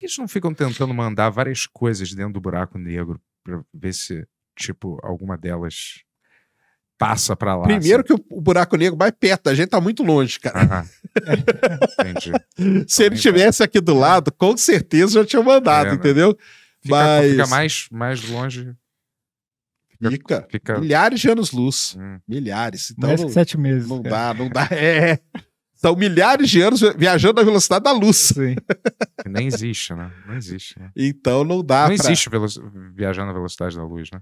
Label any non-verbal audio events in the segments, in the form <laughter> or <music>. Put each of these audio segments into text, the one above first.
eles não ficam tentando mandar várias coisas dentro do buraco negro para ver se, tipo, alguma delas passa para lá? Primeiro assim. que o buraco negro vai perto, a gente tá muito longe, cara. <laughs> entendi. se ele tivesse aqui do lado, com certeza já tinha mandado, é, né? entendeu? Fica, Mas... fica mais, mais longe. Fica, fica, milhares de anos-luz. Hum. Milhares. Então, mais que sete meses. Não dá, não dá. <laughs> É estão tá milhares de anos viajando na velocidade da luz. Sim. <laughs> Nem existe, né? Não existe. Né? Então não dá Não pra... existe velo... viajando na velocidade da luz, né?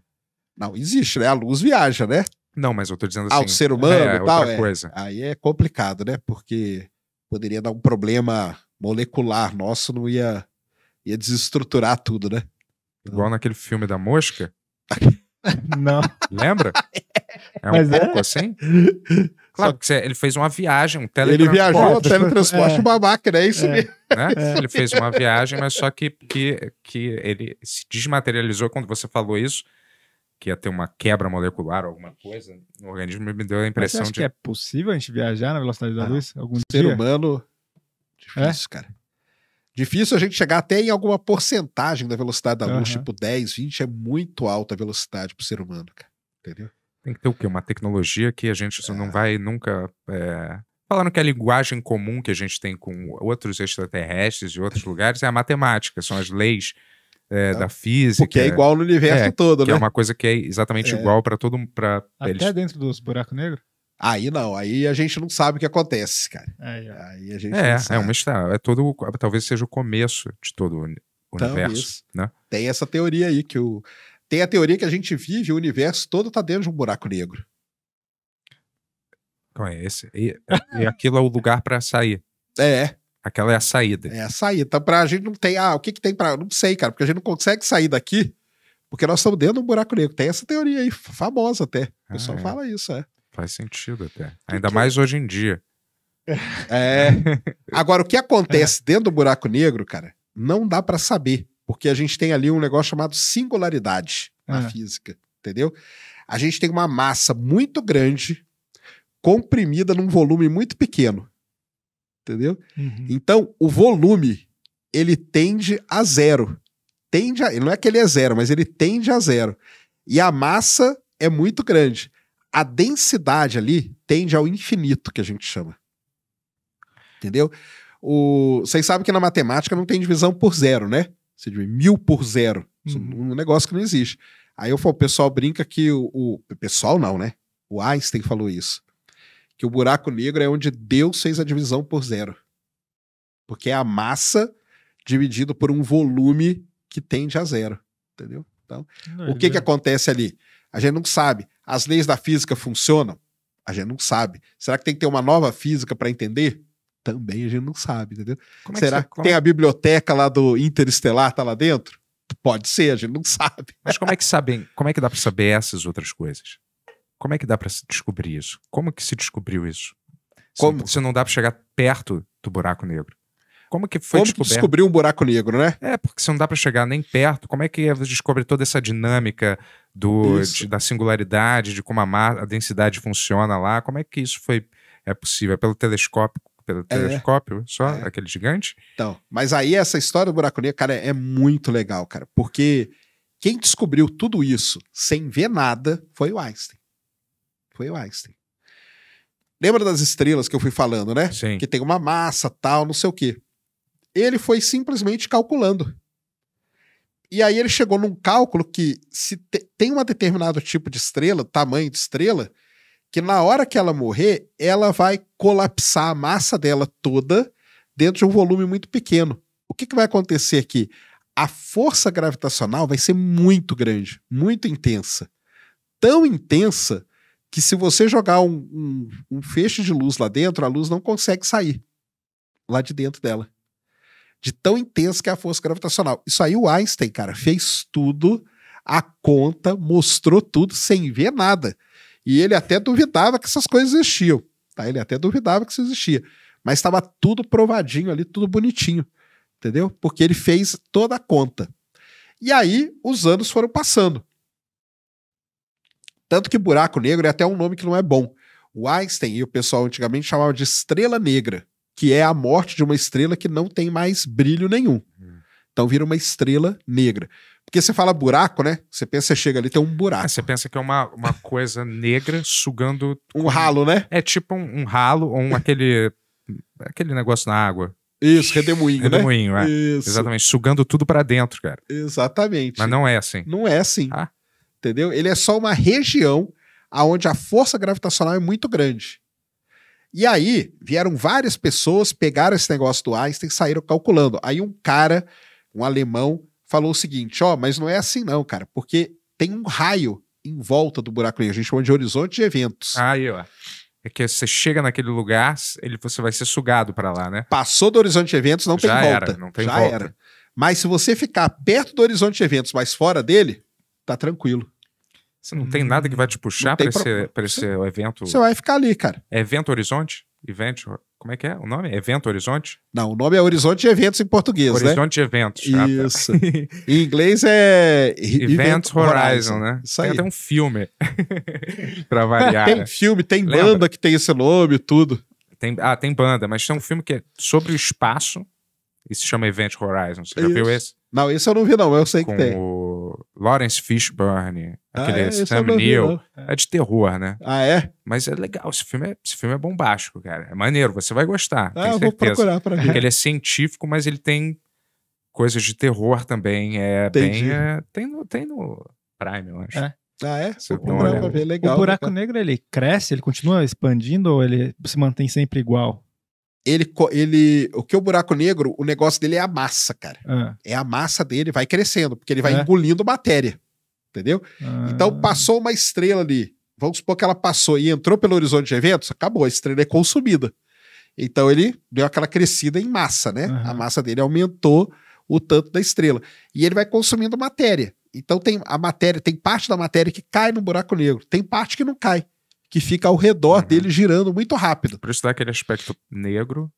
Não, existe, né? A luz viaja, né? Não, mas eu tô dizendo assim... Ah, o assim, ser humano é, e é tal? Outra é. coisa. Aí é complicado, né? Porque poderia dar um problema molecular nosso, não ia, ia desestruturar tudo, né? Então... Igual naquele filme da mosca. <laughs> <laughs> não. Lembra? É. é um mas pouco é? assim? Claro, que ele fez uma viagem, um teletransporte. Ele viajou, teletransporte é. babaca, né? É isso é. mesmo. Né? É. Ele fez uma viagem, mas só que, que, que ele se desmaterializou quando você falou isso, que ia ter uma quebra molecular, alguma coisa no organismo, me deu a impressão você acha de. que é possível a gente viajar na velocidade da ah, luz? Algum ser dia? humano. Difícil, é? cara. Difícil a gente chegar até em alguma porcentagem da velocidade da luz, uhum. tipo 10, 20, é muito alta a velocidade para o ser humano, cara. Entendeu? Tem que ter o quê? Uma tecnologia que a gente não é. vai nunca. É... Falando que a linguagem comum que a gente tem com outros extraterrestres e outros lugares é a matemática, são as leis é, é, da física. Porque é igual no universo é, todo, é né? é uma coisa que é exatamente é. igual para todo mundo. Até eles... dentro dos buracos negros? Aí não, aí a gente não sabe o que acontece, cara. Aí a gente é, é uma história. É todo, talvez seja o começo de todo o universo. Então, né? Tem essa teoria aí que o tem a teoria que a gente vive, o universo todo está dentro de um buraco negro. Então, é esse, e, <laughs> e aquilo é o lugar para sair. É. Aquela é a saída. É a saída. Então, pra, a gente não tem. Ah, o que, que tem para. Não sei, cara, porque a gente não consegue sair daqui porque nós estamos dentro de um buraco negro. Tem essa teoria aí, famosa até. O pessoal ah, é. fala isso, é. Faz sentido até. Que Ainda que... mais hoje em dia. É. <laughs> Agora, o que acontece dentro do buraco negro, cara, não dá para saber. Porque a gente tem ali um negócio chamado singularidade é. na física, entendeu? A gente tem uma massa muito grande comprimida num volume muito pequeno. Entendeu? Uhum. Então, o volume ele tende a zero. Tende a, não é que ele é zero, mas ele tende a zero. E a massa é muito grande. A densidade ali tende ao infinito, que a gente chama. Entendeu? O, vocês sabem que na matemática não tem divisão por zero, né? Você diz mil por zero. É uhum. Um negócio que não existe. Aí eu falo, o pessoal brinca que o, o. Pessoal não, né? O Einstein falou isso. Que o buraco negro é onde Deus fez a divisão por zero. Porque é a massa dividido por um volume que tende a zero. Entendeu? Então, não, o que, que é. acontece ali? A gente não sabe. As leis da física funcionam? A gente não sabe. Será que tem que ter uma nova física para entender? Também a gente não sabe, entendeu? Como Será é que, você, tem a biblioteca lá do Interestelar, tá lá dentro? Pode ser, a gente não sabe. Mas como é que sabem? Como é que dá para saber essas outras coisas? Como é que dá para descobrir isso? Como que se descobriu isso? Se, como? Se não dá para chegar perto do buraco negro. Como que foi como descoberto? descobriu um buraco negro, né? É, porque se não dá para chegar nem perto, como é que descobre toda essa dinâmica do, de, da singularidade, de como a, a densidade funciona lá? Como é que isso foi é possível? É pelo telescópio pelo é. telescópio, é, só, é. aquele gigante. Então, mas aí essa história do buraco negro, cara, é muito legal, cara, porque quem descobriu tudo isso sem ver nada foi o Einstein. Foi o Einstein. Lembra das estrelas que eu fui falando, né? Sim. Que tem uma massa, tal, não sei o quê. Ele foi simplesmente calculando. E aí ele chegou num cálculo que se te, tem um determinado tipo de estrela, tamanho de estrela, que na hora que ela morrer, ela vai colapsar a massa dela toda dentro de um volume muito pequeno. O que, que vai acontecer aqui? A força gravitacional vai ser muito grande, muito intensa. Tão intensa que se você jogar um, um, um feixe de luz lá dentro, a luz não consegue sair lá de dentro dela. De tão intensa que é a força gravitacional. Isso aí o Einstein, cara, fez tudo, a conta, mostrou tudo sem ver nada. E ele até duvidava que essas coisas existiam. Tá? Ele até duvidava que isso existia. Mas estava tudo provadinho ali, tudo bonitinho. Entendeu? Porque ele fez toda a conta. E aí os anos foram passando. Tanto que buraco negro é até um nome que não é bom. O Einstein e o pessoal antigamente chamavam de estrela negra, que é a morte de uma estrela que não tem mais brilho nenhum. Hum. Então vira uma estrela negra. Porque você fala buraco, né? Você pensa, você chega ali, tem um buraco. É, você pensa que é uma, uma coisa negra sugando. Um ralo, né? É tipo um, um ralo ou um, aquele. aquele negócio na água. Isso, redemoinho, redemoinho né? Redemoinho, é. Isso. Exatamente, sugando tudo para dentro, cara. Exatamente. Mas não é assim. Não é assim. Ah. Entendeu? Ele é só uma região aonde a força gravitacional é muito grande. E aí, vieram várias pessoas, pegaram esse negócio do Einstein e saíram calculando. Aí um cara, um alemão, falou o seguinte: ó, mas não é assim não, cara, porque tem um raio em volta do buraco negro. A gente chama de horizonte de eventos. Aí, ó. É que você chega naquele lugar, ele, você vai ser sugado para lá, né? Passou do horizonte de eventos, não Já tem volta. Era, não tem Já volta. era. Mas se você ficar perto do horizonte de eventos, mas fora dele, tá tranquilo. Você não hum, tem nada que vai te puxar para esse, pro... pra esse evento. Você vai ficar ali, cara. É evento Horizonte? evento. Como é que é o nome? Evento Horizonte? Não, o nome é Horizonte de Eventos em português, Horizonte né? Horizonte de Eventos. Isso. Ah, tá. <laughs> em inglês é... Event, Event Horizon, Horizon, né? Isso aí. Tem até um filme <laughs> pra variar. tem né? filme, tem Lembra? banda que tem esse nome tudo. Tem, ah, tem banda, mas tem um filme que é sobre o espaço e se chama Event Horizon. Você já Isso. viu esse? Não, esse eu não vi não, eu sei Com que tem. o Lawrence Fishburne Aquele ah, é, Sam Neill. É. é de terror, né? Ah, é? Mas é legal. Esse filme é, esse filme é bombástico, cara. É maneiro, você vai gostar. Ah, eu certeza. vou procurar pra ver. Porque ele é científico, mas ele tem coisas de terror também. É Entendi. bem. É, tem, no, tem no Prime, eu acho. É. Ah, é? Você pra ver. Legal. O buraco negro, ele cresce, ele continua expandindo ou ele se mantém sempre igual? ele, ele, o que é o buraco negro, o negócio dele é a massa, cara. Ah. É a massa dele, vai crescendo, porque ele vai é. engolindo matéria. Entendeu? Então, ah. Então passou uma estrela ali. Vamos supor que ela passou e entrou pelo horizonte de eventos, acabou, a estrela é consumida. Então ele deu aquela crescida em massa, né? Uhum. A massa dele aumentou o tanto da estrela. E ele vai consumindo matéria. Então tem a matéria, tem parte da matéria que cai no buraco negro, tem parte que não cai, que fica ao redor uhum. dele girando muito rápido. Por isso dá aquele aspecto negro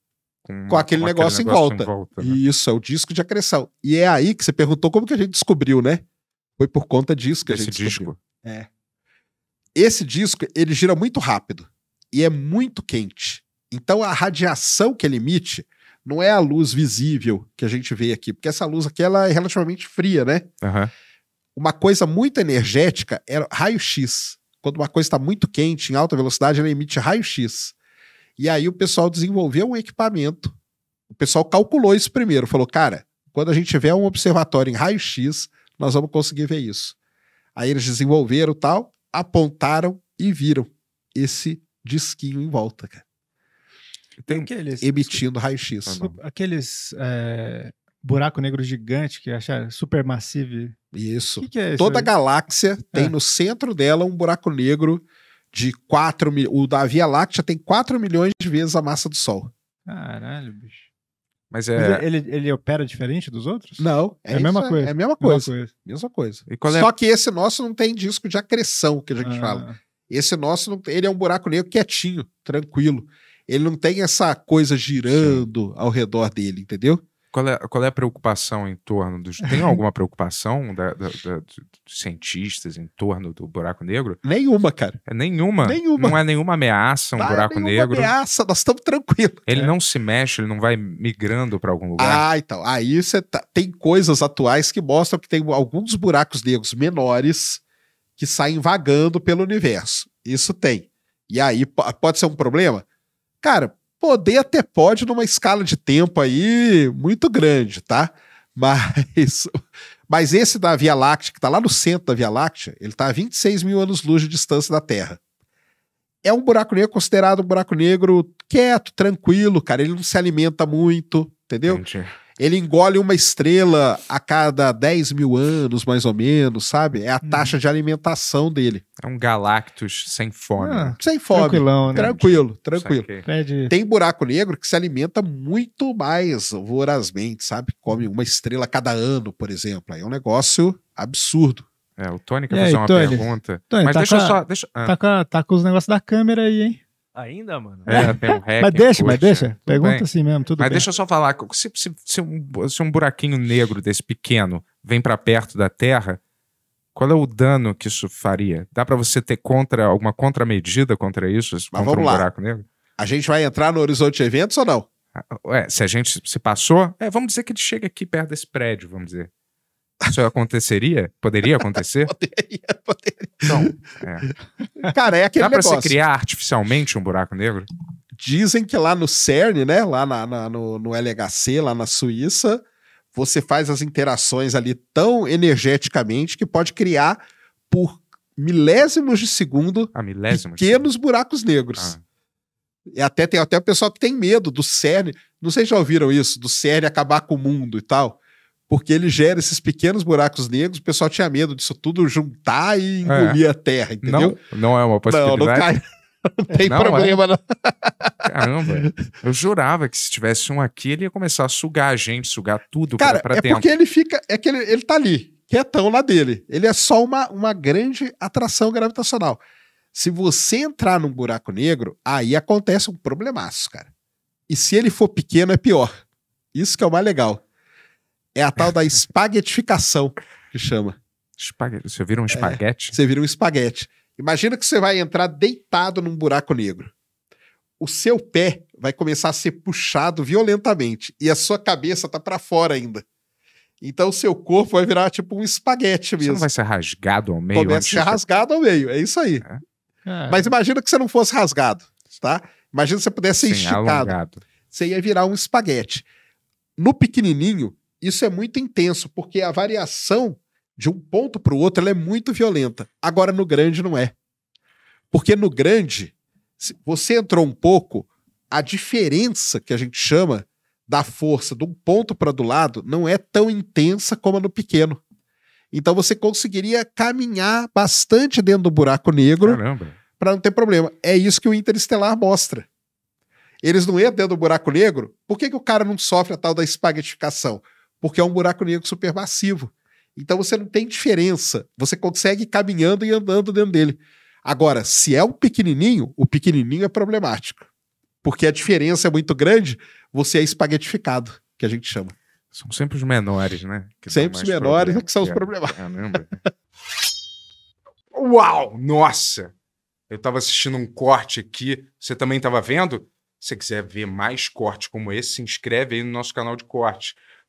com, com aquele, com negócio, negócio em volta. Em volta né? Isso, é o disco de acreção. E é aí que você perguntou como que a gente descobriu, né? Foi por conta disso que Esse a gente descobriu. disco. É. Esse disco, ele gira muito rápido e é muito quente. Então a radiação que ele emite não é a luz visível que a gente vê aqui, porque essa luz aqui ela é relativamente fria, né? Aham. Uma coisa muito energética é raio-x. Quando uma coisa está muito quente, em alta velocidade, ela emite raio-x. E aí o pessoal desenvolveu um equipamento. O pessoal calculou isso primeiro, falou, cara, quando a gente tiver um observatório em raio-x, nós vamos conseguir ver isso. Aí eles desenvolveram tal, apontaram e viram esse disquinho em volta, cara. Tem aqueles, emitindo raio-x. Tá aqueles é, buraco negro gigante que acharam supermassive. Isso. Que que é isso? Toda galáxia é. tem no centro dela um buraco negro de 4 mil. O da Via Láctea tem 4 milhões de vezes a massa do Sol. Caralho, bicho. Mas é. Mas ele, ele, ele, opera diferente dos outros? Não. É, é, é a mesma coisa. É a mesma coisa. Mesma coisa. Mesma é coisa. Só que esse nosso não tem disco de acreção, que a gente ah. fala. Esse nosso, não, ele é um buraco negro quietinho, tranquilo. Ele não tem essa coisa girando Sim. ao redor dele, entendeu? qual é, qual é a preocupação em torno dos. Tem <laughs> alguma preocupação da, da, da, dos cientistas em torno do buraco negro? Nenhuma, cara. É nenhuma. Nenhuma. Não é nenhuma ameaça um não ah, buraco nenhuma negro. ameaça, nós estamos tranquilos. Ele é. não se mexe, ele não vai migrando para algum lugar. Ah, então. Aí você tá... tem coisas atuais que mostram que tem alguns buracos negros menores que saem vagando pelo universo. Isso tem. E aí pode ser um problema? Cara, Poder até pode numa escala de tempo aí muito grande, tá? <laughs> Mas, mas esse da Via Láctea, que está lá no centro da Via Láctea, ele está a 26 mil anos-luz de distância da Terra. É um buraco negro considerado um buraco negro quieto, tranquilo, cara. Ele não se alimenta muito, entendeu? Entendi. Ele engole uma estrela a cada 10 mil anos, mais ou menos, sabe? É a uhum. taxa hum. de alimentação dele. É um Galactus sem fome. Ah, sem fome. Tranquilão, né? Tranquilo, tranquilo. Tem buraco negro que se alimenta muito mais vorazmente, sabe? Come uma estrela a cada ano, por exemplo. Aí é um negócio absurdo. É, o Tony quer fazer uma Tony? pergunta. Tony, mas tá deixa com, eu só. Deixa... Ah. Tá, com, tá com os negócios da câmera aí, hein? Ainda, mano? É, é. tem um hack. mas deixa, mas deixa. Pergunta bem. assim mesmo, tudo Mas bem. deixa eu só falar. Se, se, se, um, se um buraquinho negro desse pequeno vem para perto da Terra, qual é o dano que isso faria? Dá para você ter contra alguma contramedida contra isso? Mas contra vamos um lá. buraco negro? A gente vai entrar no horizonte de eventos ou não? Ah, ué, se a gente se passou, é, vamos dizer que ele chega aqui perto desse prédio, vamos dizer. Isso aconteceria? Poderia acontecer? <laughs> poderia, poderia. Então, é. <laughs> Cara, é aquele Dá pra negócio. você criar artificialmente um buraco negro? Dizem que lá no CERN, né? Lá na, na, no, no LHC, lá na Suíça, você faz as interações ali tão energeticamente que pode criar por milésimos de segundo ah, milésimos pequenos de... buracos negros. Ah. E até tem até o pessoal que tem medo do CERN. Não sei se já ouviram isso, do CERN acabar com o mundo e tal porque ele gera esses pequenos buracos negros. O pessoal tinha medo disso tudo juntar e é. engolir é. a terra, entendeu? Não, não é uma possibilidade. Não, não cai. <laughs> Não é, tem não, problema, é... não. Caramba, eu jurava que se tivesse um aqui, ele ia começar a sugar a gente, sugar tudo Cara, pra, pra é dentro. Porque ele fica. É que ele, ele tá ali, quietão lá dele. Ele é só uma, uma grande atração gravitacional. Se você entrar num buraco negro, aí acontece um problemaço, cara. E se ele for pequeno, é pior. Isso que é o mais legal. É a tal da espaguetificação que chama. Espaguete. Você vira um é. espaguete? É, você vira um espaguete. Imagina que você vai entrar deitado num buraco negro. O seu pé vai começar a ser puxado violentamente e a sua cabeça tá para fora ainda. Então o seu corpo vai virar tipo um espaguete mesmo. Você não vai ser rasgado ao meio? Começa a ser rasgado ao meio, é isso aí. É. É. Mas imagina que você não fosse rasgado, tá? Imagina que você pudesse ser Sim, esticado. Alongado. Você ia virar um espaguete. No pequenininho, isso é muito intenso, porque a variação de um ponto para o outro é muito violenta. Agora, no grande, não é. Porque no grande, você entrou um pouco, a diferença que a gente chama da força de um ponto para do lado não é tão intensa como no pequeno. Então você conseguiria caminhar bastante dentro do buraco negro para não ter problema. É isso que o Interestelar mostra. Eles não entram dentro do buraco negro. Por que, que o cara não sofre a tal da espaguetificação? porque é um buraco negro supermassivo. Então você não tem diferença. Você consegue ir caminhando e andando dentro dele. Agora, se é um pequenininho, o pequenininho é problemático. Porque a diferença é muito grande, você é espaguetificado, que a gente chama. São sempre os menores, né? Que sempre os menores problema. É que são os é. problemáticos. Caramba. Né? <laughs> Uau! Nossa! Eu estava assistindo um corte aqui. Você também estava vendo? Se você quiser ver mais cortes como esse, se inscreve aí no nosso canal de cortes